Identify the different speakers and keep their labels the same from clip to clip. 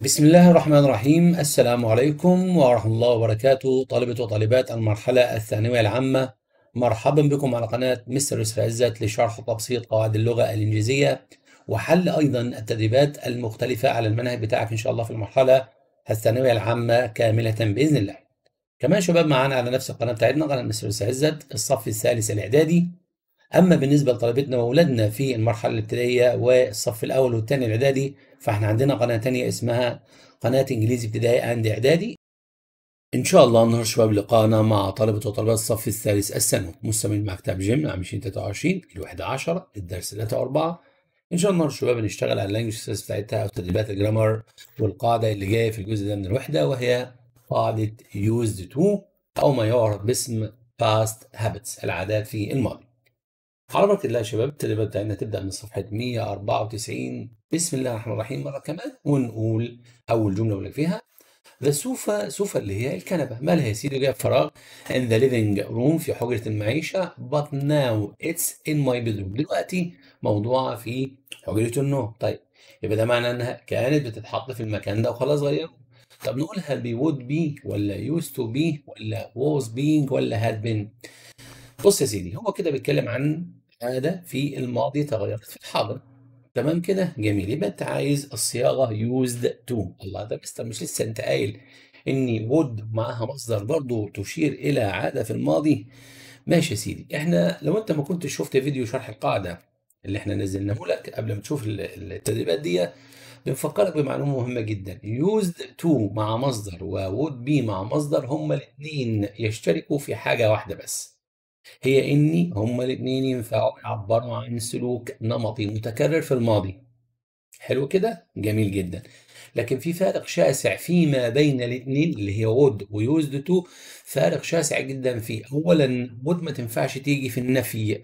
Speaker 1: بسم الله الرحمن الرحيم السلام عليكم ورحمة الله وبركاته طالبة وطالبات المرحلة الثانوية العامة مرحبا بكم على قناة مستر يوسف عزت لشرح وتبسيط قواعد اللغة الإنجليزية وحل أيضا التدريبات المختلفة على المنهج بتاعك إن شاء الله في المرحلة الثانوية العامة كاملة بإذن الله كمان شباب معانا على نفس القناة بتاعتنا قناة مستر يوسف عزت الصف الثالث الإعدادي أما بالنسبة لطلبتنا وأولادنا في المرحلة الابتدائية والصف الأول والثاني الإعدادي فاحنا عندنا قناة تانية اسمها قناة انجليزي ابتدائي اند اعدادي ان شاء الله نهر شباب لقاءنا مع طلبة وطالبات الصف الثالث الثانوي مستمعين مع كتاب جيم عام 2023 الواحد 10 الدرس 3 و 4 ان شاء الله نهر الشباب نشتغل على اللانجوج بتاعتها او تدريبات الجرامر والقاعدة اللي جاية في الجزء ده من الوحدة وهي قاعدة يوزد تو أو ما يعرف باسم باست هابتس العادات في الماضي بركة الله يا شباب التدريبة بتاعتنا تبدأ من صفحة 194 بسم الله الرحمن الرحيم مرة كمان ونقول أول جملة ولا فيها ذا سوفا سوفا اللي هي الكنبة مالها يا سيدي جايب فراغ in the living room في حجرة المعيشة but now it's in my bedroom دلوقتي موضوعة في حجرة النوم طيب يبقى ده معنى انها كانت بتتحط في المكان ده وخلاص غيره طب نقول هل بي وود بي ولا يوز تو بي ولا ووز بينج ولا هاد بين بص يا سيدي هو كده بيتكلم عن العادة في الماضي تغيرت في الحاضر تمام كده جميل يبقى انت عايز الصياغه يوزد تو الله ده مستر مش لسه انت قايل اني وود معاها مصدر برضو تشير الى عاده في الماضي ماشي يا سيدي احنا لو انت ما كنتش شفت فيديو شرح القاعده اللي احنا نزلناه لك قبل ما تشوف التدريبات دي بنفكرك بمعلومه مهمه جدا يوزد تو مع مصدر وود بي مع مصدر هما الاثنين يشتركوا في حاجه واحده بس هي إني هما الاتنين ينفعوا يعبروا عن سلوك نمطي متكرر في الماضي حلو كده؟ جميل جدا لكن في فارق شاسع فيما بين الاثنين اللي هي وود ويوزد تو فارق شاسع جدا فيه اولا وود ما تنفعش تيجي في النفي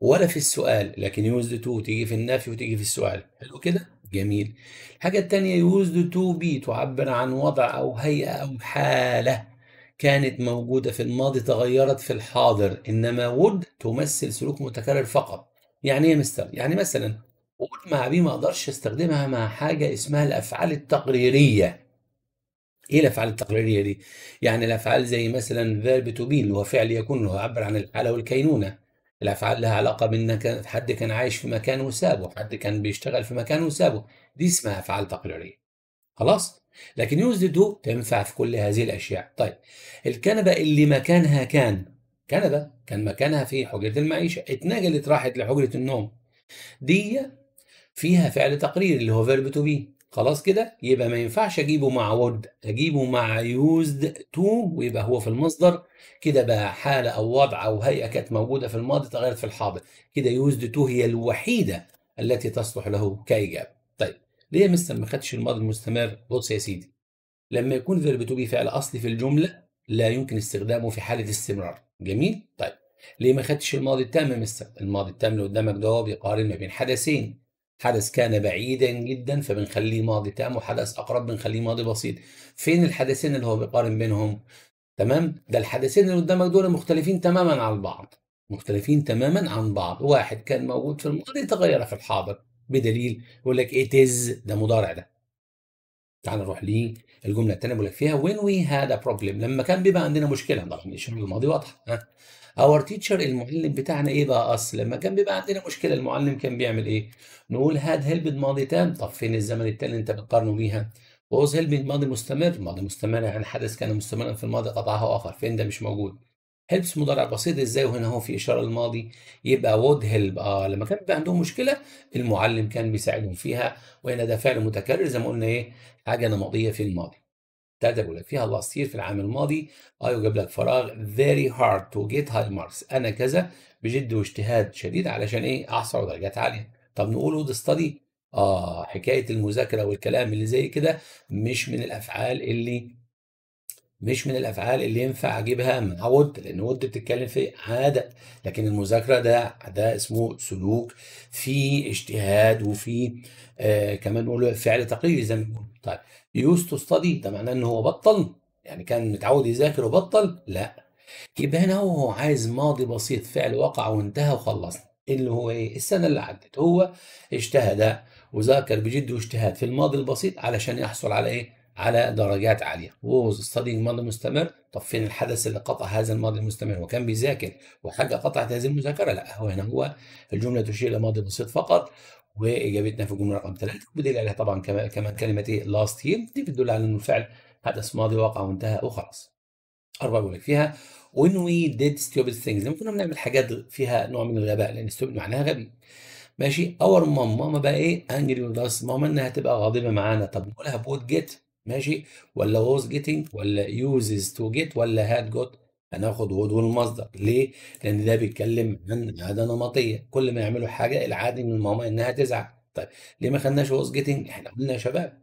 Speaker 1: ولا في السؤال لكن يوزد تو تيجي في النفي وتيجي في السؤال حلو كده جميل الحاجه الثانيه يوزد تو بي تعبر عن وضع او هيئه او حاله كانت موجودة في الماضي تغيرت في الحاضر إنما would تمثل سلوك متكرر فقط يعني إيه مستر؟ يعني مثلا would مع بي ما أقدرش أستخدمها مع حاجة اسمها الأفعال التقريرية ايه الافعال التقريريه دي؟ يعني الافعال زي مثلا فيرب تو بي اللي هو فعل يكون اللي هو يعبر عن الحاله والكينونه. الافعال لها علاقه بان حد كان عايش في مكان وسابه، حد كان بيشتغل في مكان وسابه، دي اسمها افعال تقريريه. خلاص لكن يوز دو تنفع في كل هذه الاشياء طيب الكنبه اللي مكانها كان كنبه كان مكانها في حجره المعيشه اتنقلت راحت لحجره النوم دي فيها فعل تقرير اللي هو فيرب تو بي خلاص كده يبقى ما ينفعش اجيبه مع وود اجيبه مع يوزد تو ويبقى هو في المصدر كده بقى حاله او وضع او هيئه كانت موجوده في الماضي تغيرت في الحاضر كده يوزد تو هي الوحيده التي تصلح له كاجابه ليه يا مستر ما خدتش الماضي المستمر بص يا سيدي لما يكون فيرب تو بي فعل اصلي في الجمله لا يمكن استخدامه في حاله استمرار جميل طيب ليه ما خدتش الماضي التام يا مستر الماضي التام اللي قدامك ده بيقارن ما بين حدثين حدث كان بعيدا جدا فبنخليه ماضي تام وحدث اقرب بنخليه ماضي بسيط فين الحدثين اللي هو بيقارن بينهم تمام ده الحدثين اللي قدامك دول مختلفين تماما عن بعض مختلفين تماما عن بعض واحد كان موجود في الماضي تغير في الحاضر بدليل يقول لك it is ده مضارع ده تعال نروح للجمله الثانيه بيقول لك فيها when we had a problem لما كان بيبقى عندنا مشكله طبعا الاشاره الماضي واضحه ها اور تيتشر المعلم بتاعنا ايه بقى اصل لما كان بيبقى عندنا مشكله المعلم كان بيعمل ايه نقول هاد هيلب ماضي تام طب فين الزمن التاني اللي انت بتقارنه بيها واز هيلب ماضي مستمر ماضي مستمر يعني حدث كان مستمرا في الماضي قطعه اخر فين ده مش موجود هيلبس مضارع بسيط ازاي وهنا اهو في اشاره الماضي يبقى وود هيلب اه لما كان بيبقى عندهم مشكله المعلم كان بيساعدهم فيها وهنا ده فعل متكرر زي ما قلنا ايه حاجه نمطيه في الماضي ابتدى بيقول لك فيها الاسطير في العام الماضي اه يجيب لك فراغ فيري هارد تو جيت هاي ماركس انا كذا بجد واجتهاد شديد علشان ايه احصل درجات عاليه طب نقول وود ستدي اه حكايه المذاكره والكلام اللي زي كده مش من الافعال اللي مش من الافعال اللي ينفع اجيبها مع ود لان ود بتتكلم في عاده لكن المذاكره ده ده اسمه سلوك في اجتهاد وفي آه كمان نقول فعل تقليدي زي ما بنقول طيب يوز تو ستادي ده معناه ان هو بطل يعني كان متعود يذاكر وبطل لا يبقى هنا هو عايز ماضي بسيط فعل وقع وانتهى وخلصنا اللي هو ايه السنه اللي عدت هو اجتهد وذاكر بجد واجتهاد في الماضي البسيط علشان يحصل على ايه على درجات عاليه ووز studying ماضي مستمر طب فين الحدث اللي قطع هذا الماضي المستمر وكان بيذاكر وحاجه قطعت هذه المذاكره لا هو هنا هو الجمله تشير لماضي بسيط فقط واجابتنا في الجمله رقم ثلاثه بدليل عليها طبعا كمان كلمه ايه لاست year دي بتدل على انه الفعل حدث ماضي وقع وانتهى وخلاص اربعه بيقول لك فيها when we did stupid things لما كنا بنعمل حاجات فيها نوع من الغباء لان stupid معناها غبي ماشي اور ماما ماما بقى ايه انجري وذ ماما انها تبقى غاضبه معانا طب نقولها بود جيت ماشي ولا was getting ولا uses to get ولا had got هناخد would والمصدر ليه؟ لأن ده بيتكلم عن عادة نمطية كل ما يعملوا حاجة العادي من ماما إنها تزعل طيب ليه ما خدناش was getting؟ إحنا قلنا يا شباب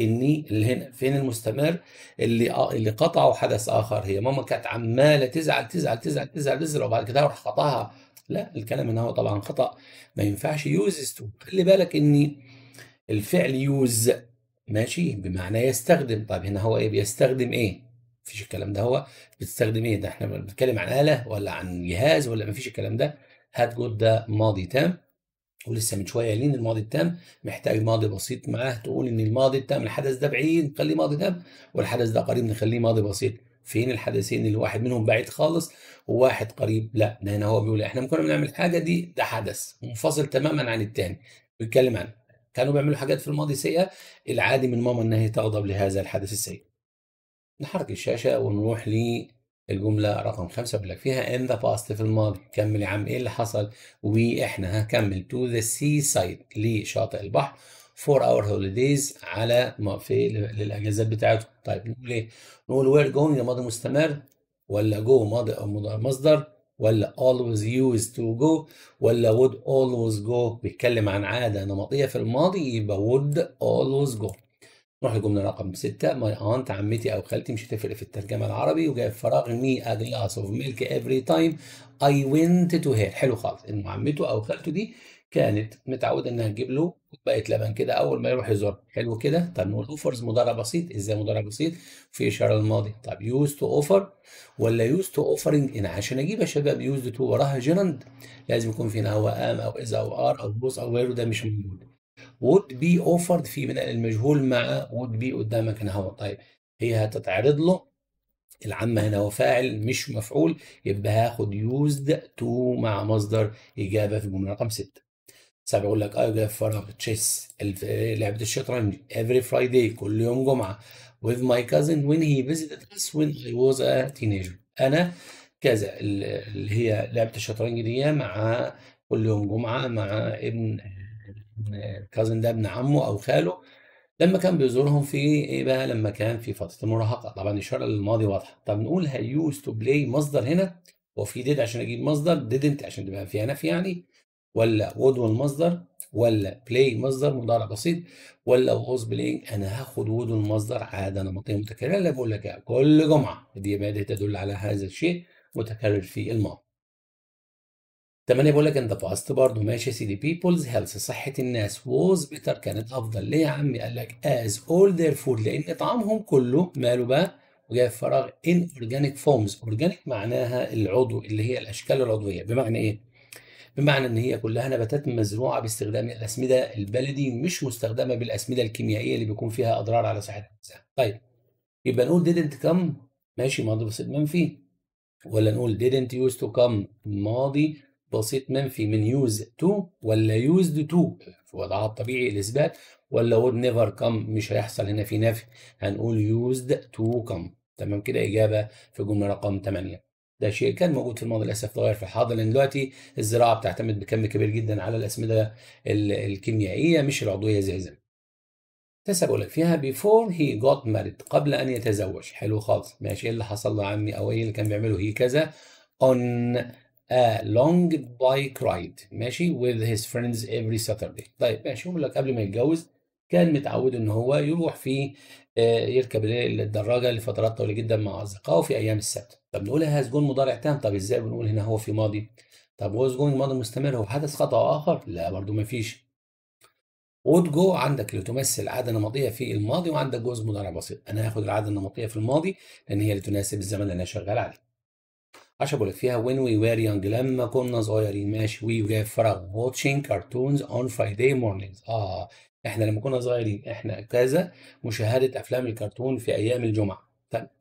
Speaker 1: إني اللي هنا فين المستمر اللي آه اللي قطعه حدث آخر هي ماما كانت عمالة تزعل تزعل تزعل تزعل تزعل وبعد كده راح قطعها لا الكلام هنا هو طبعا خطأ ما ينفعش يوزز تو خلي بالك إني الفعل يوز ماشي بمعنى يستخدم طيب هنا هو ايه بيستخدم ايه مفيش الكلام ده هو بتستخدم ايه ده احنا بنتكلم عن آلة ولا عن جهاز ولا مفيش الكلام ده هات جود ده ماضي تام ولسه من شويه قايلين الماضي التام محتاج ماضي بسيط معاه تقول ان الماضي التام الحدث ده بعيد نخليه ماضي تام والحدث ده قريب نخليه ماضي بسيط فين الحدثين اللي واحد منهم بعيد خالص وواحد قريب لا ده هنا هو بيقول إيه؟ احنا ممكن بنعمل حاجه دي ده حدث منفصل تماما عن التاني بيتكلم عنه كانوا بيعملوا حاجات في الماضي سيئه العادي من ماما ان هي تغضب لهذا الحدث السيء نحرك الشاشه ونروح للجمله رقم خمسة بيقول لك فيها ان ذا باست في الماضي كمل يا عم ايه اللي حصل واحنا هنكمل تو ذا سي سايد لشاطئ البحر فور اور هوليديز على ما في للاجازات بتاعتهم طيب نقول ايه نقول وير جوينج ماضي مستمر ولا جو ماضي مصدر ولا always used to go ولا would always go بيتكلم عن عادة نمطية في الماضي يبقى would always go نروح لجملة رقم 6 my aunt عمتي أو خالتي مش هتفرق في الترجمة العربي وجايب فراغ me a glass of milk every time I went to her حلو خالص إنه عمته أو خالته دي كانت متعودة إنها تجيب له بقت لبن كده اول ما يروح يزور حلو كده طب نقول اوفرز مضارع بسيط ازاي مضارع بسيط في اشاره الماضي طب يوز تو اوفر ولا يوز تو اوفرنج ان عشان اجيب يا شباب يوز تو وراها جيرند لازم يكون في هو ام او از او ار او بوز او غيره ده مش موجود وود بي اوفرد في بناء المجهول مع وود بي قدامك هنا هو طيب هي هتتعرض له العامة هنا هو فاعل مش مفعول يبقى هاخد يوزد تو مع مصدر إجابة في الجملة رقم 6 ساعات بيقول لك اي جاي فرح تشيس لعبه الشطرنج every فرايداي كل يوم جمعه with my cousin when he visited us when I was a teenager انا كذا اللي هي لعبه الشطرنج دي مع كل يوم جمعه مع ابن الكازن ده ابن عمه او خاله لما كان بيزورهم في ايه بقى لما كان في فتره المراهقه طبعا الاشاره للماضي واضحه طب نقول هيوز تو بلاي مصدر هنا وفي ديد عشان اجيب مصدر ديدنت عشان تبقى فيها نفي يعني ولا وود المصدر ولا بلاي مصدر مضارع بسيط ولا ووز بلاي انا هاخد وود المصدر عاده نمطيه متكرره اللي بقول لك كل جمعه دي ماده تدل على هذا الشيء متكرر في الماضي تمام بقول لك ان ذا باست برضه ماشي سي دي بيبلز هيلث صحة الناس ووز بيتر كانت افضل ليه يا عمي قال لك از اول ذير فود لان طعامهم كله ماله بقى وجاي فراغ ان اورجانيك فورمز اورجانيك معناها العضو اللي هي الاشكال العضوية بمعنى ايه؟ بمعنى ان هي كلها نباتات مزروعه باستخدام الاسمده البلدي مش مستخدمه بالاسمده الكيميائيه اللي بيكون فيها اضرار على صحه الانسان. طيب يبقى نقول didn't come ماشي ماضي بسيط منفي ولا نقول didn't used to come ماضي بسيط منفي من use to ولا used to في وضعها الطبيعي الاثبات ولا would never come مش هيحصل هنا في نفي هنقول used to come تمام كده اجابه في جمله رقم 8 ده شيء كان موجود في الماضي للاسف اتغير في الحاضر لان دلوقتي الزراعه بتعتمد بكم كبير جدا على الاسمده الكيميائيه مش العضويه زي زمان تسأل لك فيها before he got married قبل أن يتزوج حلو خالص ماشي إيه اللي حصل له عمي أو إيه اللي كان بيعمله هي كذا on a long bike ride ماشي with his friends every Saturday طيب ماشي يقول لك قبل ما يتجوز كان متعود إن هو يروح في آه، يركب الدراجة لفترات طويلة جدًا مع أصدقائه في أيام السبت. طب نقول هذا سجون مضارع تام، طب إزاي بنقول هنا هو في ماضي؟ طب هو سجون ماضي مستمر، هو حدث خطأ آخر؟ لأ برضه ما فيش. وود جو عندك اللي تمثل عادة نمطية في الماضي وعندك جزء مضارع بسيط. أنا هاخد العادة النمطية في الماضي لأن هي اللي تناسب الزمن اللي أنا شغال عليه. عشان بقول لك فيها وين وي وير young لما كنا صغيرين ماشي وي جاي فراغ واتشينج cartoons اون Friday مورنينجز آه احنا لما كنا صغيرين احنا كذا مشاهده افلام الكرتون في ايام الجمعه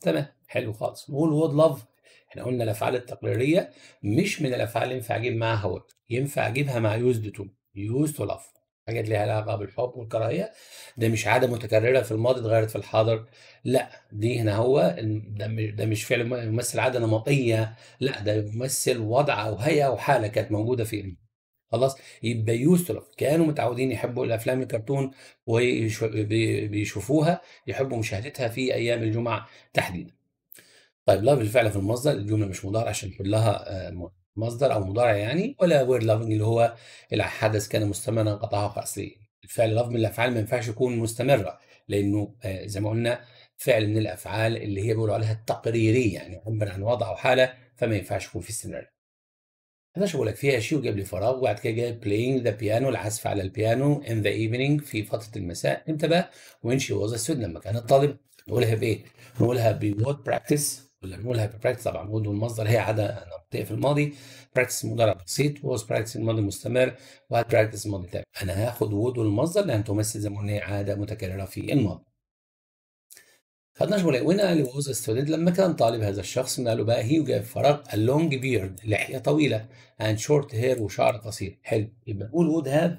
Speaker 1: تمام حلو خالص وول وود لاف احنا قلنا الافعال التقريريه مش من الافعال اللي ينفع اجيب معاها هوت ينفع اجيبها مع يوزد تو يوز تو لاف حاجات ليها علاقه بالحب والكراهيه ده مش عاده متكرره في الماضي اتغيرت في الحاضر لا دي هنا هو ده مش ده مش فعل يمثل عاده نمطيه لا ده يمثل وضع او هيئه او حاله كانت موجوده فيه خلاص يبقى يوسف كانوا متعودين يحبوا الافلام الكرتون وبيشوفوها يحبوا مشاهدتها في ايام الجمعه تحديدا طيب لاف الفعل في المصدر الجمله مش مضارع عشان يكون لها آه، مصدر او مضارع يعني ولا وير لافنج اللي هو الحدث كان مستمرا قطعه قصريا الفعل لاف من الافعال ما ينفعش يكون مستمره لانه آه، زي ما قلنا فعل من الافعال اللي هي بيقولوا عليها التقريريه يعني عبر عن وضع او حاله فما ينفعش يكون في استمرار أنا شو لك فيها شيء وجاب لي فراغ وبعد كده جاب بلاينج ذا بيانو العزف على البيانو in the evening في فترة المساء امتى بقى؟ when she was a student لما كانت طالب نقولها بإيه؟ نقولها بوات براكتس ولا نقولها براكتس طبعا مود والمصدر هي عادة منطقية في الماضي براكتس مضارع بسيط واز براكتس الماضي المستمر وهات براكتس الماضي التابع أنا هاخد وود والمصدر لأن تمثل زي ما قلنا عادة متكررة في الماضي خدناش قال ووز السداد لما كان طالب هذا الشخص قال له بقى هي وجاب فراغ اللونج بيرد لحية طويلة اند شورت هير وشعر قصير حلو يبقى نقول وود هاف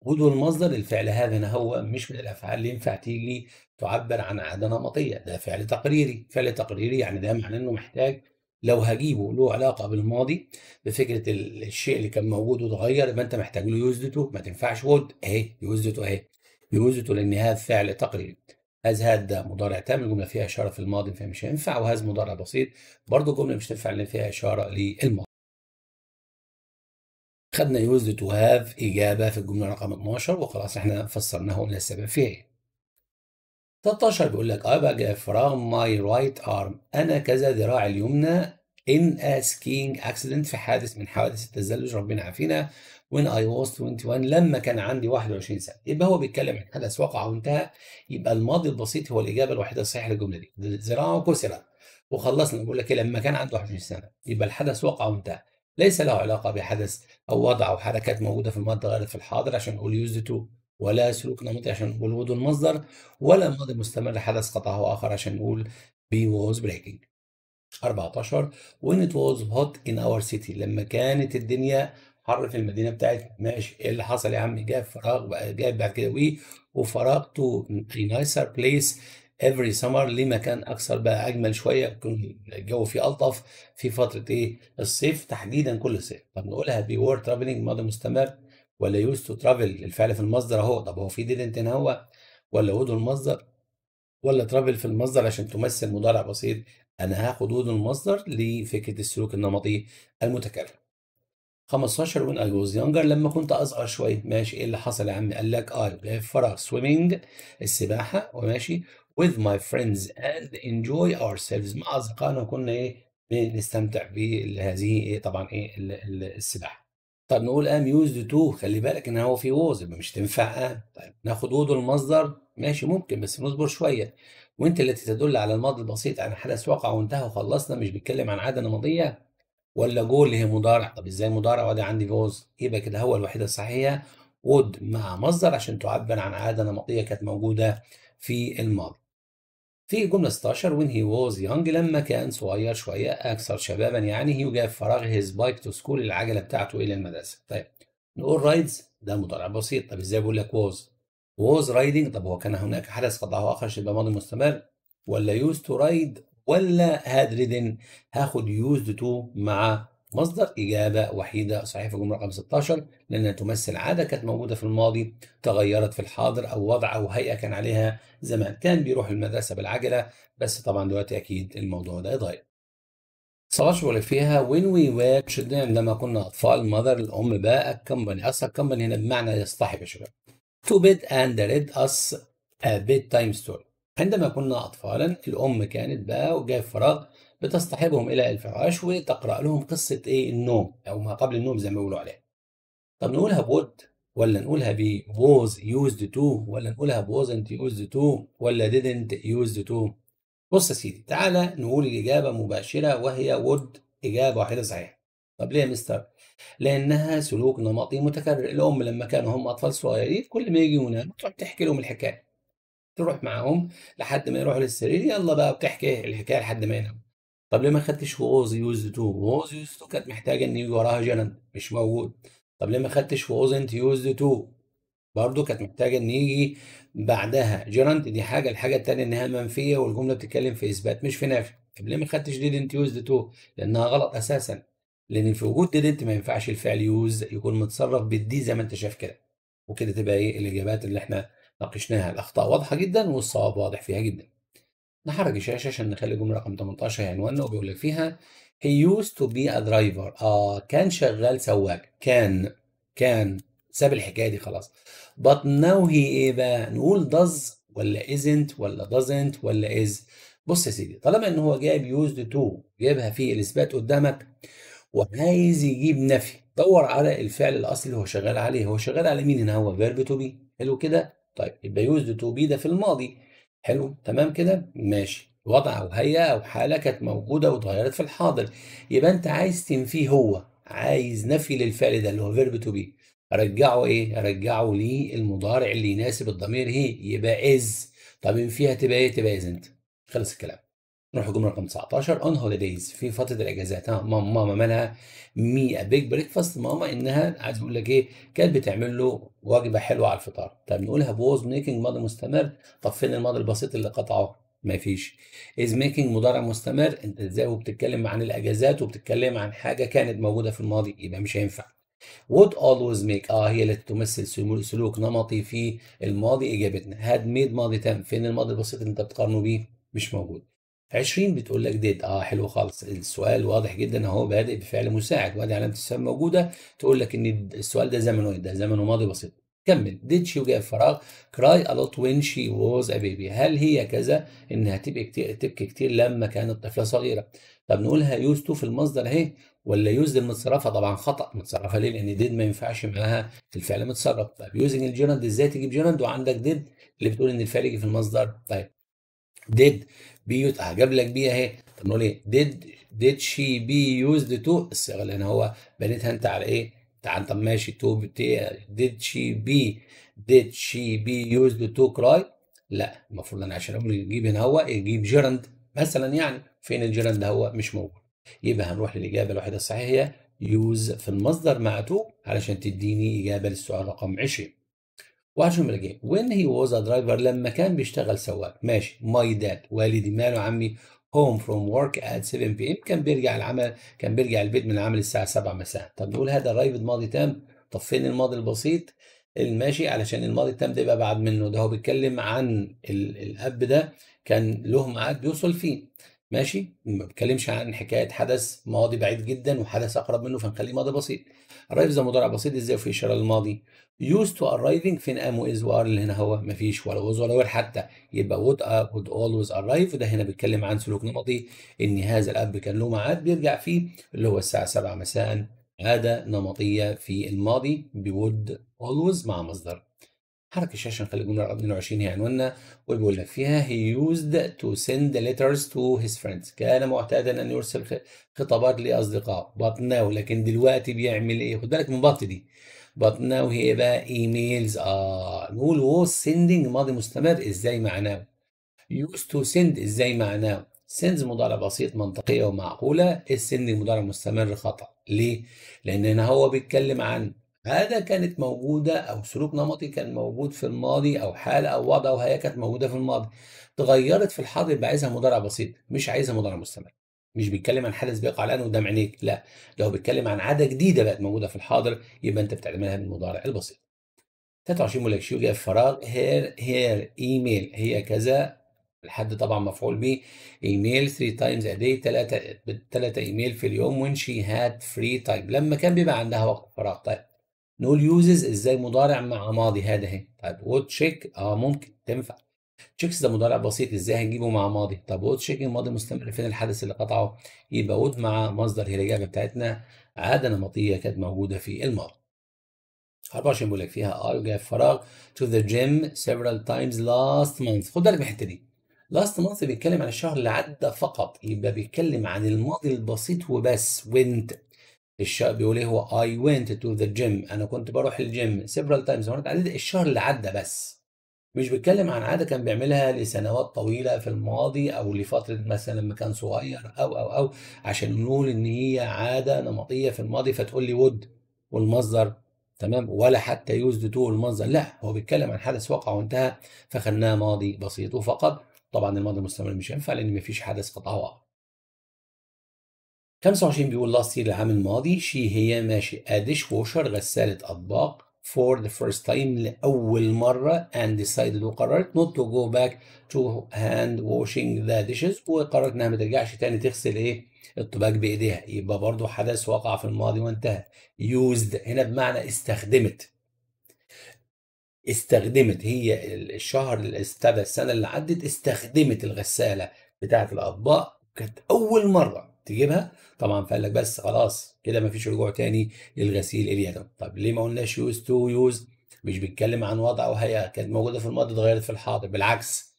Speaker 1: وود هو المصدر للفعل هذا هو مش من الأفعال اللي ينفع تيجي تعبر عن عادة نمطية ده فعل تقريري فعل تقريري يعني ده معناه إنه محتاج لو هجيبه له علاقة بالماضي بفكرة الشيء اللي كان موجود وتغير يبقى أنت محتاج له يوزدته ما تنفعش وود أهي يوزدته أهي يوزدته لأن هذا فعل تقريري هذا هاد مضارع تام الجمله فيها اشاره في الماضي فمش هينفع وهاز مضارع بسيط برضه الجمله مش تنفع لان فيها اشاره للماضي خدنا يوزد تو هاف اجابه في الجمله رقم 12 وخلاص احنا فسرناه وقلنا السبب فيها ايه 13 بيقول لك أي باج فرام my right arm أنا كذا ذراعي اليمنى in a skiing accident في حادث من حوادث التزلج ربنا عافينا when I was 21 لما كان عندي 21 سنه يبقى هو بيتكلم عن حدث وقع وانتهى يبقى الماضي البسيط هو الاجابه الوحيده الصحيحه للجمله دي زراعة كسرت وخلصنا بقول لك إيه، لما كان عنده 21 سنه يبقى الحدث وقع وانتهى ليس له علاقه بحدث او وضع او حركات موجوده في الماضي غير في الحاضر عشان نقول يوزد تو ولا سلوك نمطي عشان نقول وجود المصدر ولا ماضي مستمر حدث قطعه اخر عشان نقول بي was breaking 14 when it was hot in our city لما كانت الدنيا حر في المدينه بتاعت ماشي ايه اللي حصل يا عم جاب فراغ بقى جاب بعد كده وي وفراغ تو نايسر بليس افري سمر لمكان اكثر بقى اجمل شويه يكون الجو فيه الطف في فتره ايه الصيف تحديدا كل صيف طب نقولها بي وور ترافلنج ماضي مستمر ولا يوز تو ترافل الفعل في المصدر اهو طب هو في ديدنت هنا هو ولا وود المصدر ولا ترافل في المصدر عشان تمثل مضارع بسيط انا هاخد هدو المصدر لفكره السلوك النمطي المتكرر 15 when اي was يونجر لما كنت اصغر شويه ماشي ايه اللي حصل يا عم قال لك اي فرا سويمنج السباحه وماشي with my friends and enjoy ourselves مع اصدقائنا كنا ايه بنستمتع بهذه ايه طبعا ايه السباحه طب نقول ام يوزد تو خلي بالك ان هو في ووز يبقى مش تنفع ام آه. طيب ناخد وود المصدر ماشي ممكن بس نصبر شويه وانت التي تدل على الماضي البسيط عن حدث وقع وانتهى وخلصنا مش بيتكلم عن عاده نمطيه ولا جو اللي هي مضارع طب ازاي مضارع وادي عندي فوز يبقى كده هو الوحيده الصحيحه وود مع مصدر عشان تعبر عن عاده نمطيه كانت موجوده في الماضي في جملة 16 when he was young لما كان صغير شوية أكثر شبابا يعني هي جاب فراغ his bike to school العجلة بتاعته إلى المدرسة طيب نقول رايدز ده مضارع بسيط طب إزاي بقول لك was was riding طب هو كان هناك حدث قطعه آخر شبه ماضي مستمر ولا used to ride ولا هاد ريدن هاخد يوزد تو مع مصدر إجابة وحيدة صحيح في الجملة رقم 16 لأنها تمثل عادة كانت موجودة في الماضي تغيرت في الحاضر أو وضع أو هيئة كان عليها زمان كان بيروح المدرسة بالعجلة بس طبعا دلوقتي أكيد الموضوع ده اتغير. 19 اللي فيها وين وي were children لما كنا أطفال ماذر الأم بقى company أصلا company هنا بمعنى يصطحب يا شباب. To bed and read us a bedtime story. عندما كنا أطفالا الأم كانت بقى وجاي فراغ بتصطحبهم إلى الفراش وتقرأ لهم قصة إيه النوم أو ما قبل النوم زي ما بيقولوا عليها طب نقولها بود ولا نقولها ب was used to ولا نقولها wasn't used to ولا didn't used to بص يا سيدي تعالى نقول الإجابة مباشرة وهي would إجابة واحدة صحيحة طب ليه يا مستر؟ لأنها سلوك نمطي متكرر الأم لما كانوا هم أطفال صغيرين كل ما يجي هنا تحكي لهم الحكاية تروح معاهم لحد ما يروحوا للسرير يلا بقى بتحكي الحكايه لحد ما ينام طب ليه ما خدتش ووز يوز تو ووز يوز تو كانت محتاجه ان يجي وراها جنن مش موجود طب ليه ما خدتش ووز انت يوز تو برضه كانت محتاجه ان يجي بعدها جيرانت دي حاجه الحاجه الثانيه انها منفيه والجمله بتتكلم في اثبات مش في نفي طب ليه ما خدتش ديدنت يوز تو لانها غلط اساسا لان في وجود ديدنت ما ينفعش الفعل يوز يكون متصرف بالدي زي ما انت شايف كده وكده تبقى ايه الاجابات اللي احنا ناقشناها الأخطاء واضحة جدا والصواب واضح فيها جدا نحرك الشاشة عشان نخلي الجملة رقم 18 هي عنواننا وبيقول لك فيها هي used to be a driver آه كان شغال سواق كان كان ساب الحكاية دي خلاص but now he إيه بقى نقول does ولا isn't ولا doesn't ولا is بص يا سيدي طالما ان هو جايب يوزد تو جايبها في الاثبات قدامك وعايز يجيب نفي دور على الفعل الاصلي اللي هو شغال عليه هو شغال على مين هنا هو فيرب تو بي حلو كده طيب يبقى يوزد تو بي ده في الماضي حلو تمام كده ماشي وضع او هيئه او حاله كانت موجوده واتغيرت في الحاضر يبقى انت عايز تنفيه هو عايز نفي للفعل ده اللي هو فيرب تو بي ارجعه ايه ارجعه للمضارع اللي يناسب الضمير هي يبقى از طب ان فيها تبقى ايه تبقى از انت خلص الكلام نروح الجمله رقم 19 اون هوليديز في فتره الاجازات ها ماما ماما مالها مي بيج بريكفاست ماما انها عايز اقول لك ايه كانت بتعمل له وجبه حلوه على الفطار طب نقولها بوز ميكنج ماضي مستمر طب فين الماضي البسيط اللي قطعه ما فيش از ميكنج مضارع مستمر انت ازاي وبتتكلم عن الاجازات وبتتكلم عن حاجه كانت موجوده في الماضي يبقى مش هينفع would always make اه هي التي تمثل سلوك نمطي في الماضي اجابتنا had made ماضي تام فين الماضي البسيط اللي انت بتقارنه بيه مش موجود 20 بتقول لك ديد اه حلو خالص السؤال واضح جدا اهو بادئ بفعل مساعد وادي علامه السؤال موجوده تقول لك ان السؤال ده زمنه ايه ده زمنه ماضي بسيط كمل ديت شي وجاء فراغ كراي الوت وين شي ووز ابيبي هل هي كذا انها تبقى كتير تبكي كتير لما كانت طفله صغيره طب نقولها يوز تو في المصدر اهي ولا يوز المتصرفه طبعا خطا متصرفه ليه لان ديد ما ينفعش معاها الفعل متصرف طب يوزنج الجيرند ازاي تجيب جيرند وعندك ديد اللي بتقول ان الفعل يجي في المصدر طيب ديد بيوت جاب لك بي اهي طب نقول ايه ديد ديد شي بي يوزد تو الصيغه اللي هنا هو بنيتها انت على ايه تعال طب ماشي تو ديد شي بي ديد شي بي يوزد تو كراي لا المفروض انا عشان اقول اجيب هنا هو اجيب جيرند مثلا يعني فين الجيرند هو مش موجود يبقى هنروح للاجابه الوحيده الصحيحه هي يوز في المصدر مع تو علشان تديني اجابه للسؤال رقم 20 وحشهم الجاي when he was a درايفر لما كان بيشتغل سواق ماشي ماي داد والدي ماله عمي هوم فروم ورك ات 7 بي ام كان بيرجع العمل كان بيرجع البيت من العمل الساعه 7 مساء طب نقول هذا رايفد ماضي تام طب فين الماضي البسيط الماشي علشان الماضي التام ده يبقى بعد منه ده هو بيتكلم عن الاب ده كان له ميعاد بيوصل فيه ماشي ما بتكلمش عن حكايه حدث ماضي بعيد جدا وحدث اقرب منه فنخليه ماضي بسيط ارايف ده مضارع بسيط ازاي في اشاره للماضي used to arriving فين ام واز وار اللي هنا هو مفيش ولا was ولا were حتى يبقى would uh, would always arrive وده هنا بيتكلم عن سلوك نمطي ان هذا الاب كان له ميعاد بيرجع فيه اللي هو الساعه 7 مساء عاده نمطيه في الماضي بود always مع مصدر حركة الشاشة نخلي الجملة رقم 22 هي عنواننا وبيقول لك فيها he used to send letters to his friends كان معتادا أن يرسل خطابات لأصدقائه but now لكن دلوقتي بيعمل إيه؟ خد بالك من بط دي but now هي بقى ايميلز آه نقول was sending ماضي مستمر إزاي معناه used to send إزاي معناه سنز مضارع بسيط منطقية ومعقولة السندنج مضارع مستمر خطأ ليه؟ لأن هنا هو بيتكلم عن عادة كانت موجودة أو سلوك نمطي كان موجود في الماضي أو حالة أو وضع أو هيئة كانت موجودة في الماضي تغيرت في الحاضر يبقى عايزها مضارع بسيط مش عايزها مضارع مستمر مش بيتكلم عن حدث بيقع الآن قدام عينيك لا لو بيتكلم عن عادة جديدة بقت موجودة في الحاضر يبقى أنت بتعملها بالمضارع البسيط 23 ملك شو جاي فراغ هير هير ايميل هي كذا الحد طبعا مفعول به ايميل 3 تايمز ا داي 3 3 ايميل في اليوم وين شي هاد فري تايم لما كان بيبقى عندها وقت فراغ طيب نقول يوزز ازاي مضارع مع ماضي هذا اهي طيب وود تشيك اه ممكن تنفع تشيكس ده مضارع بسيط ازاي هنجيبه مع ماضي طب وود تشيك الماضي مستمر فين الحدث اللي قطعه يبقى وود مع مصدر هي الاجابه بتاعتنا عاده نمطيه كانت موجوده في الماضي 24 بيقول لك فيها ار جاي فراغ تو ذا جيم سيفرال تايمز لاست مانث خد بالك من الحته دي لاست مانث بيتكلم عن الشهر اللي عدى فقط يبقى بيتكلم عن الماضي البسيط وبس وينت الشاب بيقول ايه هو اي ونت تو ذا جيم انا كنت بروح الجيم سيفرال تايمز مرات عدد الشهر اللي عدى بس مش بيتكلم عن عاده كان بيعملها لسنوات طويله في الماضي او لفتره مثلا لما كان صغير او او او عشان نقول ان هي عاده نمطيه في الماضي فتقول لي ود والمصدر تمام ولا حتى يوزد تو المصدر لا هو بيتكلم عن حدث وقع وانتهى فخلناه ماضي بسيط وفقط طبعا الماضي المستمر مش هينفع لان مفيش حدث وقع 25 بيقول last year العام الماضي she هي ماشي a dishwasher غسالة أطباق for the first time لأول مرة and decided وقررت not to go back to hand washing the dishes وقررت إنها ما ترجعش تاني تغسل إيه الطباق بإيديها يبقى برضو حدث وقع في الماضي وانتهى used هنا بمعنى استخدمت استخدمت هي الشهر السنة اللي عدت استخدمت الغسالة بتاعة الأطباق كانت أول مرة تجيبها طبعا فقال لك بس خلاص كده مفيش رجوع تاني للغسيل اليدوي طب ليه ما قلناش يوز تو يوز مش بيتكلم عن وضع او هيئه كانت موجوده في الماضي اتغيرت في الحاضر بالعكس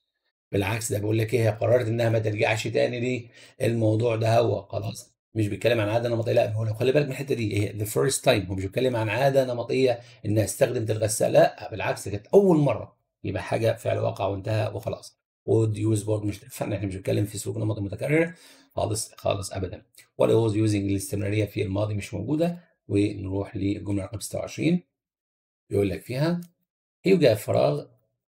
Speaker 1: بالعكس ده بيقول لك ايه هي قررت انها ما ترجعش تاني للموضوع ده هو خلاص مش بيتكلم عن عاده نمطيه لا هو خلي بالك من الحته دي هي ذا فيرست تايم هو مش بيتكلم عن عاده نمطيه انها استخدمت الغساله لا بالعكس كانت اول مره يبقى حاجه فعل واقع وانتهى وخلاص would use برضه مش اتفقنا احنا مش بنتكلم في سلوك نمط متكرر خالص خالص ابدا ولا was using الاستمراريه في الماضي مش موجوده ونروح للجمله رقم 26 يقول لك فيها هي جايب فراغ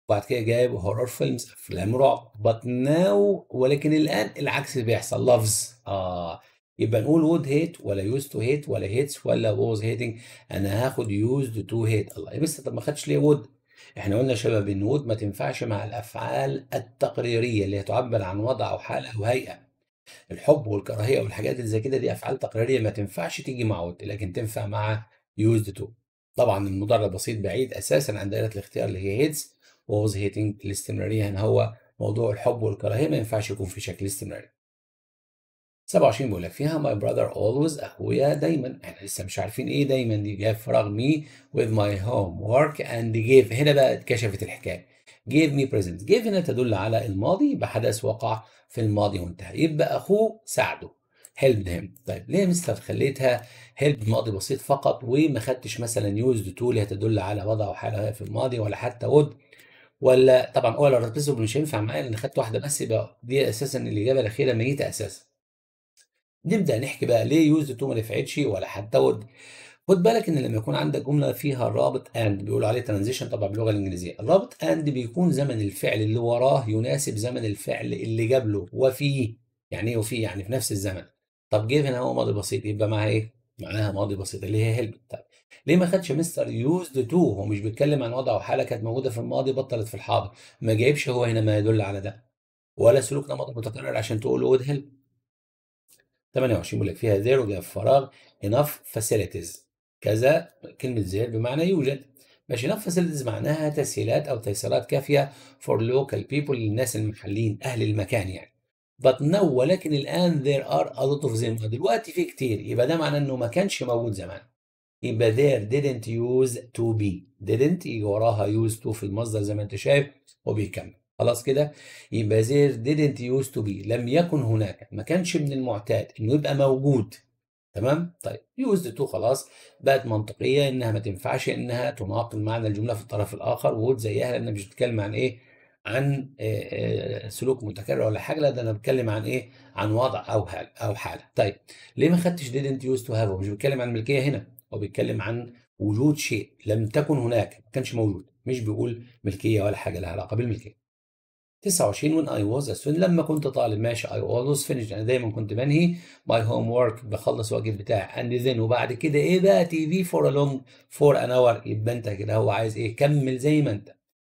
Speaker 1: وبعد كده جايب هورر فيلمز افلام رعب but now ولكن الان العكس بيحصل loves اه يبقى نقول would hate ولا used to hate ولا hates ولا was hating انا هاخد used to hate الله يا بس طب ما خدتش ليه would احنا قلنا شباب وود ما تنفعش مع الافعال التقريريه اللي هي تعبر عن وضع او حاله او هيئه الحب والكراهيه والحاجات اللي زي كده دي افعال تقريريه ما تنفعش تيجي مع وود لكن تنفع مع يوزد تو طبعا المضارع بسيط بعيد اساسا عن دائره الاختيار اللي هي هيتس ووز هيتنج الاستمراريه يعني هو موضوع الحب والكراهيه ما ينفعش يكون في شكل استمراري 27 بيقول لك فيها ماي براذر اولويز أخويا دايما احنا لسه مش عارفين إيه دايما دي في فراغ وذ ماي هوم ورك اند جيف هنا بقى اتكشفت الحكاية جيف مي بريزنت جيف هنا تدل على الماضي بحدث وقع في الماضي وانتهى يبقى أخوه ساعده هيلب هيم طيب ليه يا مستر خليتها هيلب ماضي بسيط فقط وما خدتش مثلا يوز تو اللي هتدل على وضع وحالة في الماضي ولا حتى ود ولا طبعا ولا replaceable مش هينفع معايا لان خدت واحده بس يبقى دي اساسا الاجابه الاخيره ميته اساسا نبدا نحكي بقى ليه يوزد تو ما نفعتش ولا حتى ود خد بالك ان لما يكون عندك جمله فيها الرابط اند بيقولوا عليه ترانزيشن طبعا باللغه الانجليزيه الرابط اند بيكون زمن الفعل اللي وراه يناسب زمن الفعل اللي جاب له وفيه يعني ايه وفيه يعني في نفس الزمن طب جيف هنا هو ماضي بسيط يبقى معاها ايه معناها ماضي بسيط اللي هي هيلب طيب ليه ما خدش مستر يوزد تو هو مش بيتكلم عن وضع وحاله كانت موجوده في الماضي بطلت في الحاضر ما جايبش هو هنا ما يدل على ده ولا سلوك نمط متكرر عشان تقول له ود هيلب 28 بيقول لك فيها زيرو في فراغ انف فاسيلتيز كذا كلمه زير بمعنى يوجد ماشي انف فاسيلتيز معناها تسهيلات او تيسيرات كافيه فور لوكال بيبول للناس المحليين اهل المكان يعني but no ولكن الان there are a lot of them دلوقتي في كتير يبقى ده معناه انه ما كانش موجود زمان يبقى there didn't use to be didn't وراها use to في المصدر زي ما انت شايف وبيكمل خلاص كده يبقى زير didn't used to be لم يكن هناك ما كانش من المعتاد انه يبقى موجود تمام طيب used to خلاص بقت منطقيه انها ما تنفعش انها تناقض معنى الجمله في الطرف الاخر وقول زيها لان مش بتتكلم عن ايه عن آه، آه، سلوك متكرر ولا حاجه لا ده انا بتكلم عن ايه عن وضع او حال او حاله طيب ليه ما خدتش didn't used to have مش بيتكلم عن الملكيه هنا هو بيتكلم عن وجود شيء لم تكن هناك ما كانش موجود مش بيقول ملكيه ولا حاجه لها علاقه بالملكيه 29 when I was a student لما كنت طالب ماشي I always finished انا دايما كنت بنهي my homework بخلص الواجب بتاعي and then وبعد كده ايه بقى تي في for a long for an hour يبقى انت كده هو عايز ايه كمل زي ما انت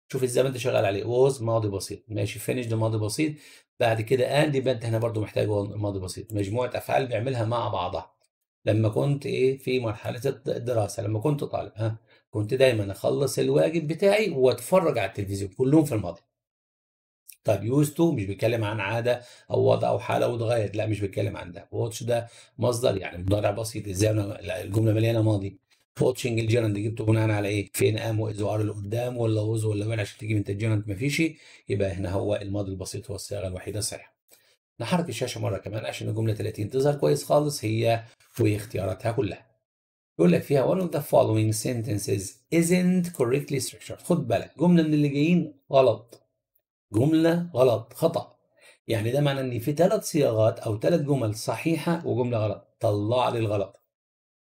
Speaker 1: شوف الزمن انت شغال عليه was ماضي بسيط ماشي finish ده ماضي بسيط بعد كده and يبقى انت هنا برضو محتاج ماضي بسيط مجموعه افعال بيعملها مع بعضها لما كنت ايه في مرحله الدراسه لما كنت طالب ها كنت دايما اخلص الواجب بتاعي واتفرج على التلفزيون كلهم في الماضي طيب يوز تو مش بيتكلم عن عاده او وضع او حاله واتغير لا مش بيتكلم عن ده واتش ده مصدر يعني مضارع بسيط ازاي انا الجمله مليانه ماضي واتشنج الجيرنت جبته بناء على ايه؟ فين ام واذ وار لقدام ولا وز ولا وين عشان انت الجيرنت ما فيش يبقى هنا هو الماضي البسيط هو الصياغه الوحيده الصحيحه. نحرك الشاشه مره كمان عشان الجمله 30 تظهر كويس خالص هي واختياراتها كلها. يقول لك فيها one of the following sentences isn't correctly structured خد بالك جمله من اللي جايين غلط جملة غلط خطأ يعني ده معنى إن في ثلاث صياغات أو ثلاث جمل صحيحة وجملة غلط طلع لي الغلط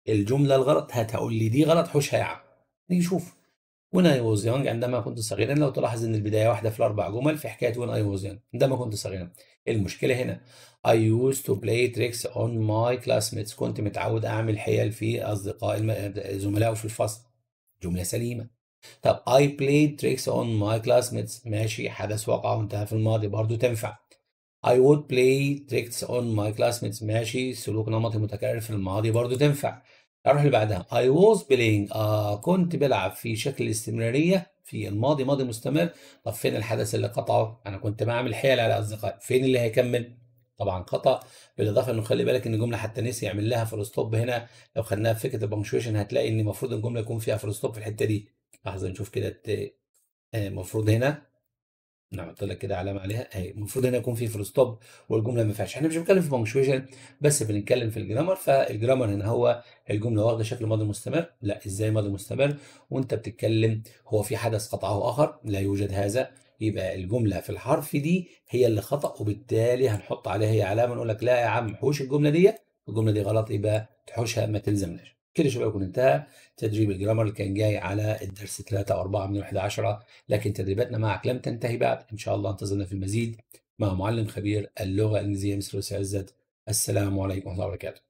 Speaker 1: الجملة الغلط هتقول لي دي غلط يا عم نيجي نشوف وين اي ووز يونج عندما كنت صغيرا لو تلاحظ ان البدايه واحده في الاربع جمل في حكايه وين اي ووز يونج عندما كنت صغيرا المشكله هنا I used to play tricks on my classmates كنت متعود اعمل حيل في اصدقاء الم... زملائه في الفصل جمله سليمه طب I played tricks on my classmates ماشي حدث وقع وانتهى في الماضي برضو تنفع I would play tricks on my classmates ماشي سلوك نمطي متكرر في الماضي برضو تنفع اروح اللي بعدها I was playing آه كنت بلعب في شكل استمرارية في الماضي ماضي مستمر طب فين الحدث اللي قطعه انا كنت بعمل حيل على اصدقائي فين اللي هيكمل طبعا قطع بالاضافه انه خلي بالك ان الجمله حتى نسي يعمل لها فول ستوب هنا لو خدناها في فكره البنكشويشن هتلاقي ان المفروض الجمله يكون فيها فول ستوب في الحته دي لحظه نشوف كده الت المفروض آه، هنا نحط لك كده علامه عليها اهي المفروض هنا يكون في فول ستوب والجمله ما فيهاش احنا مش بنتكلم في بونكشويشن بس بنتكلم في الجرامر فالجرامر هنا هو الجمله واخده شكل ماضي مستمر لا ازاي ماضي مستمر وانت بتتكلم هو في حدث قطعه اخر لا يوجد هذا يبقى الجمله في الحرف دي هي اللي خطا وبالتالي هنحط عليها هي علامه نقول لك لا يا عم حوش الجمله دي الجمله دي غلط يبقى تحوشها ما تلزمناش كده شباب يكون انتهى تدريب الجرامر اللي كان جاي على الدرس 3 او 4 من 11 10 لكن تدريباتنا معك لم تنتهي بعد ان شاء الله انتظرنا في المزيد مع معلم خبير اللغه الانجليزيه مستر عزت السلام عليكم ورحمه الله وبركاته